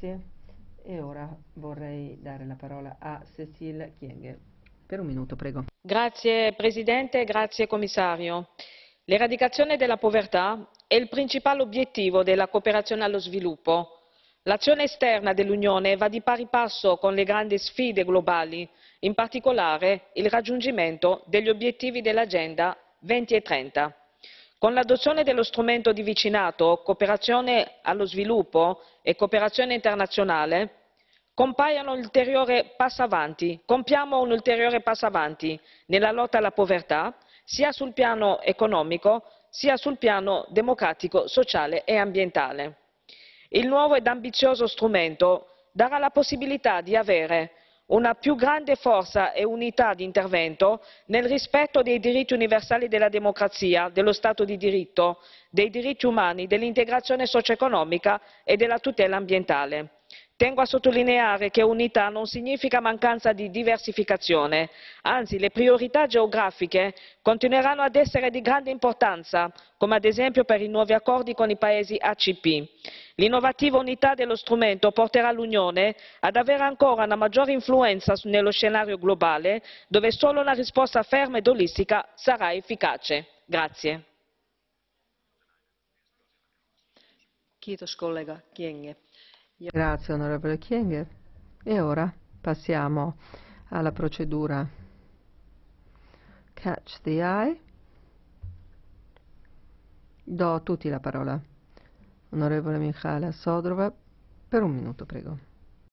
Grazie. E ora vorrei dare la parola a Cécile Chienghe. Per un minuto, prego. Grazie Presidente, grazie Commissario. L'eradicazione della povertà è il principale obiettivo della cooperazione allo sviluppo. L'azione esterna dell'Unione va di pari passo con le grandi sfide globali, in particolare il raggiungimento degli obiettivi dell'Agenda 2030. Con l'adozione dello strumento di vicinato, cooperazione allo sviluppo e cooperazione internazionale, compiamo un ulteriore passo avanti nella lotta alla povertà, sia sul piano economico, sia sul piano democratico, sociale e ambientale. Il nuovo ed ambizioso strumento darà la possibilità di avere una più grande forza e unità di intervento nel rispetto dei diritti universali della democrazia, dello Stato di diritto, dei diritti umani, dell'integrazione socio-economica e della tutela ambientale. Tengo a sottolineare che unità non significa mancanza di diversificazione, anzi le priorità geografiche continueranno ad essere di grande importanza, come ad esempio per i nuovi accordi con i paesi ACP l'innovativa unità dello strumento porterà l'unione ad avere ancora una maggiore influenza nello scenario globale dove solo una risposta ferma ed olistica sarà efficace. Grazie Grazie onorevole Kienge. E ora passiamo alla procedura Catch the Eye. Do a tutti la parola. Onorevole Michala Sodrova, per un minuto prego.